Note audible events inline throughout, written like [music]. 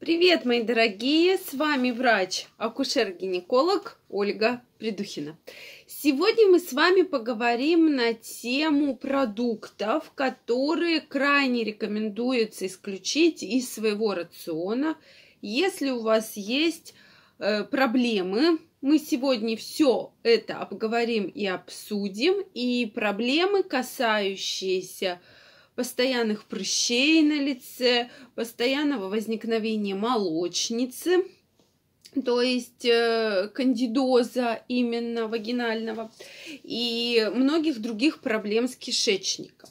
Привет, мои дорогие! С вами врач, акушер-гинеколог Ольга Придухина. Сегодня мы с вами поговорим на тему продуктов, которые крайне рекомендуется исключить из своего рациона, если у вас есть э, проблемы. Мы сегодня все это обговорим и обсудим, и проблемы, касающиеся постоянных прыщей на лице, постоянного возникновения молочницы – то есть э, кандидоза именно вагинального и многих других проблем с кишечником.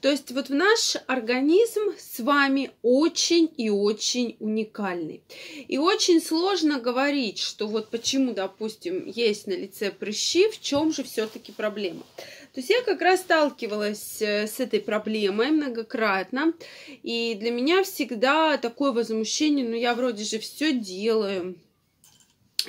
То есть вот в наш организм с вами очень и очень уникальный. И очень сложно говорить, что вот почему, допустим, есть на лице прыщи, в чем же все-таки проблема. То есть я как раз сталкивалась э, с этой проблемой многократно, и для меня всегда такое возмущение, ну я вроде же все делаю,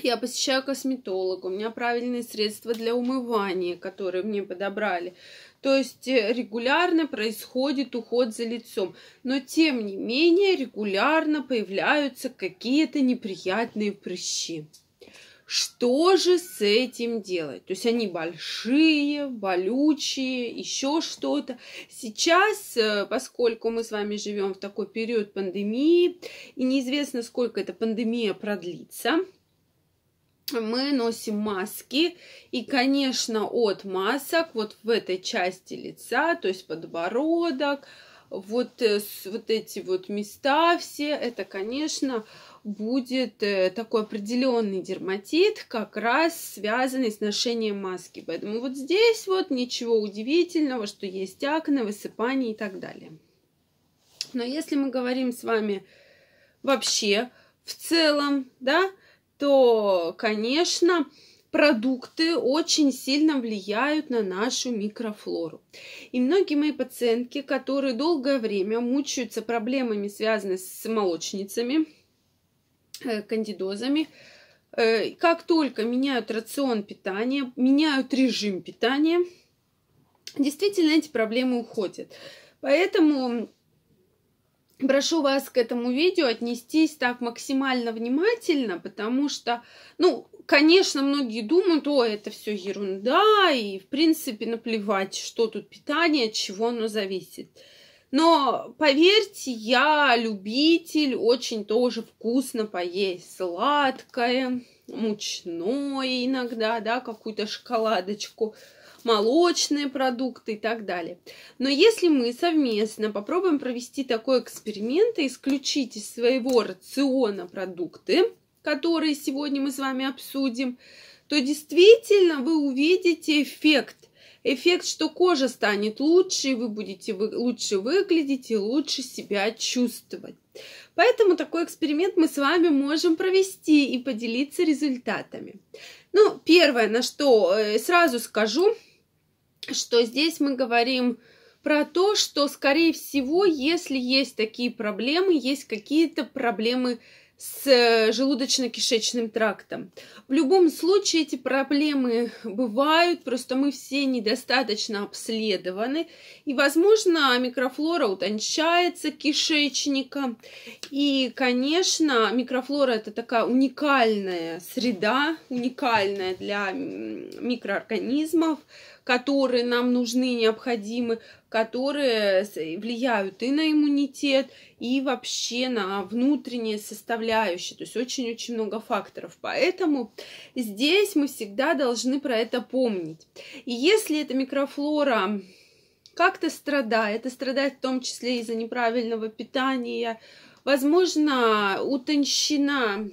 я посещаю косметолога, у меня правильные средства для умывания, которые мне подобрали. То есть э, регулярно происходит уход за лицом, но тем не менее регулярно появляются какие-то неприятные прыщи. Что же с этим делать? То есть они большие, болючие, еще что-то. Сейчас, э, поскольку мы с вами живем в такой период пандемии, и неизвестно, сколько эта пандемия продлится, мы носим маски, и, конечно, от масок вот в этой части лица, то есть подбородок, вот, э, вот эти вот места все, это, конечно, будет э, такой определенный дерматит, как раз связанный с ношением маски. Поэтому вот здесь вот ничего удивительного, что есть акне, высыпание и так далее. Но если мы говорим с вами вообще в целом, да, то, конечно, продукты очень сильно влияют на нашу микрофлору. И многие мои пациентки, которые долгое время мучаются проблемами, связанными с молочницами, э, кандидозами, э, как только меняют рацион питания, меняют режим питания, действительно эти проблемы уходят. Поэтому прошу вас к этому видео отнестись так максимально внимательно, потому что, ну, конечно, многие думают, о, это все ерунда, и, в принципе, наплевать, что тут питание, от чего оно зависит. Но, поверьте, я любитель, очень тоже вкусно поесть сладкое, мучное иногда, да, какую-то шоколадочку – молочные продукты и так далее. Но если мы совместно попробуем провести такой эксперимент и исключить из своего рациона продукты, которые сегодня мы с вами обсудим, то действительно вы увидите эффект. Эффект, что кожа станет лучше, и вы будете вы, лучше выглядеть и лучше себя чувствовать. Поэтому такой эксперимент мы с вами можем провести и поделиться результатами. Ну, первое, на что э, сразу скажу, что здесь мы говорим про то, что, скорее всего, если есть такие проблемы, есть какие-то проблемы с э, желудочно-кишечным трактом. В любом случае эти проблемы бывают, просто мы все недостаточно обследованы, и, возможно, микрофлора утончается кишечника, и, конечно, микрофлора – это такая уникальная среда, уникальная для микроорганизмов, которые нам нужны, необходимы, которые влияют и на иммунитет, и вообще на внутренние составляющие. То есть очень-очень много факторов. Поэтому здесь мы всегда должны про это помнить. И если эта микрофлора как-то страдает, и страдает в том числе из-за неправильного питания, возможно, утончена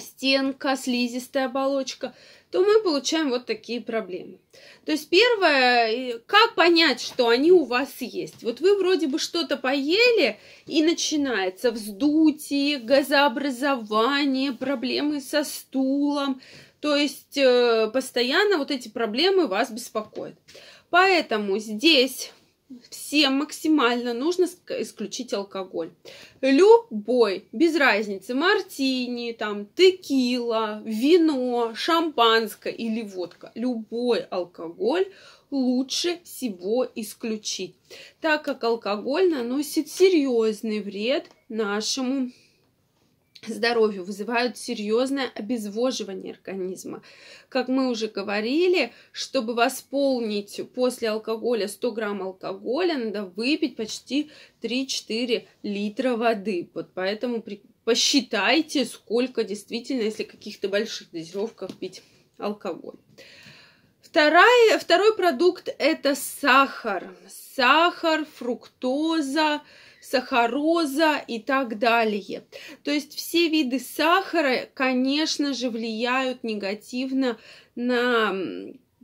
стенка, слизистая оболочка, то мы получаем вот такие проблемы. То есть первое, э, как понять, что они у вас есть? Вот вы вроде бы что-то поели, и начинается вздутие, газообразование, проблемы со стулом. То есть э, постоянно вот эти проблемы вас беспокоят. Поэтому здесь всем максимально нужно исключить алкоголь. Любой, без разницы, мартини, там, текила, вино, шампанское или водка, любой алкоголь лучше всего исключить, так как алкоголь наносит серьезный вред нашему здоровью, вызывают серьезное обезвоживание организма. Как мы уже говорили, чтобы восполнить после алкоголя 100 грамм алкоголя, надо выпить почти 3-4 литра воды. Вот поэтому при... посчитайте, сколько действительно, если каких-то больших дозировках пить алкоголь. Вторая, второй продукт – это сахар. Сахар, фруктоза – сахароза и так далее. То есть все виды сахара, конечно же, влияют негативно на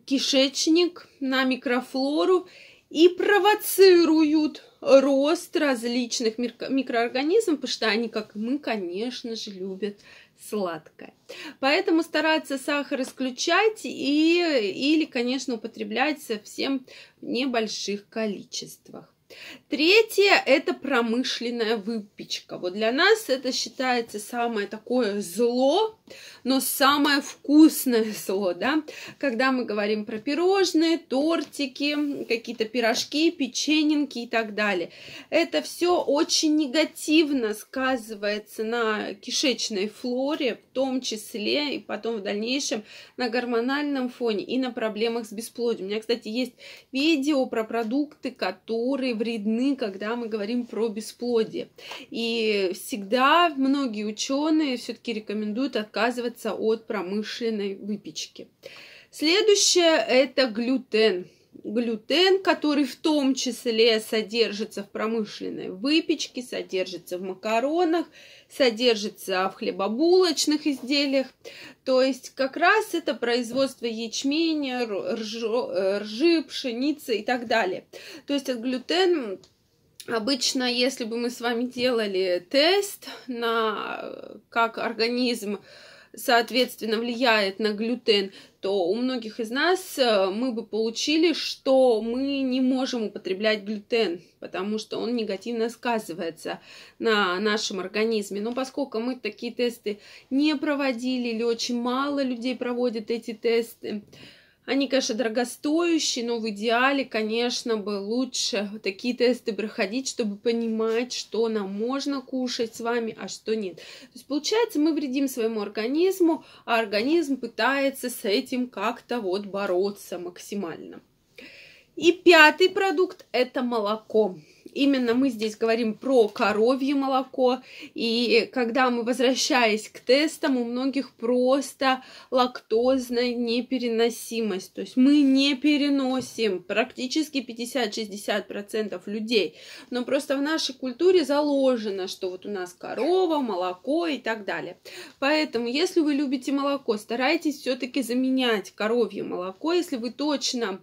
кишечник, на микрофлору и провоцируют рост различных микроорганизмов, потому что они, как мы, конечно же, любят сладкое. Поэтому стараться сахар исключать и, или, конечно, употреблять совсем в небольших количествах. Третье – это промышленная выпечка. Вот для нас это считается самое такое зло, но самое вкусное [laughs] зло, да. Когда мы говорим про пирожные, тортики, какие-то пирожки, печененки и так далее. Это все очень негативно сказывается на кишечной флоре, в том числе и потом в дальнейшем на гормональном фоне и на проблемах с бесплодием. У меня, кстати, есть видео про продукты, которые вредны, когда мы говорим про бесплодие. И всегда многие ученые все-таки рекомендуют отказываться от промышленной выпечки. Следующее – это глютен глютен, который в том числе содержится в промышленной выпечке, содержится в макаронах, содержится в хлебобулочных изделиях. То есть как раз это производство ячменя, ржо, э, ржи, пшеницы и так далее. То есть от глютена Обычно, если бы мы с вами делали тест на э, как организм соответственно, влияет на глютен, то у многих из нас э, мы бы получили, что мы не можем употреблять глютен, потому что он негативно сказывается на нашем организме. Но поскольку мы такие тесты не проводили или очень мало людей проводят эти тесты, они, конечно, дорогостоящие, но в идеале, конечно, бы лучше такие тесты проходить, чтобы понимать, что нам можно кушать с вами, а что нет. То есть, получается, мы вредим своему организму, а организм пытается с этим как-то вот бороться максимально. И пятый продукт – это молоко именно мы здесь говорим про коровье молоко, и когда мы, возвращаясь к тестам, у многих просто лактозная непереносимость, то есть мы не переносим практически 50-60% людей, но просто в нашей культуре заложено, что вот у нас корова, молоко и так далее. Поэтому, если вы любите молоко, старайтесь все-таки заменять коровье молоко, если вы точно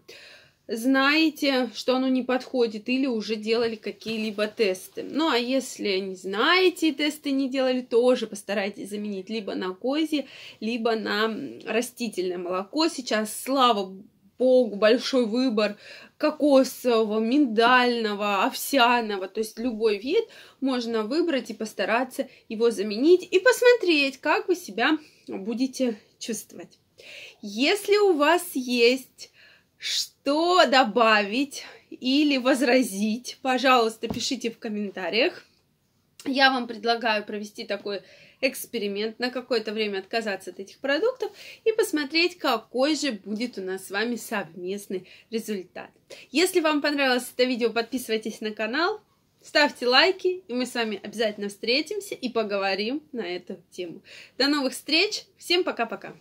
знаете, что оно не подходит, или уже делали какие-либо тесты. Ну, а если не знаете и тесты не делали, тоже постарайтесь заменить либо на козье, либо на растительное молоко. Сейчас, слава богу, большой выбор кокосового, миндального, овсяного, то есть любой вид можно выбрать и постараться его заменить и посмотреть, как вы себя будете чувствовать. Если у вас есть что добавить или возразить, пожалуйста, пишите в комментариях. Я вам предлагаю провести такой эксперимент, на какое-то время отказаться от этих продуктов и посмотреть, какой же будет у нас с вами совместный результат. Если вам понравилось это видео, подписывайтесь на канал, ставьте лайки, и мы с вами обязательно встретимся и поговорим на эту тему. До новых встреч, всем пока-пока!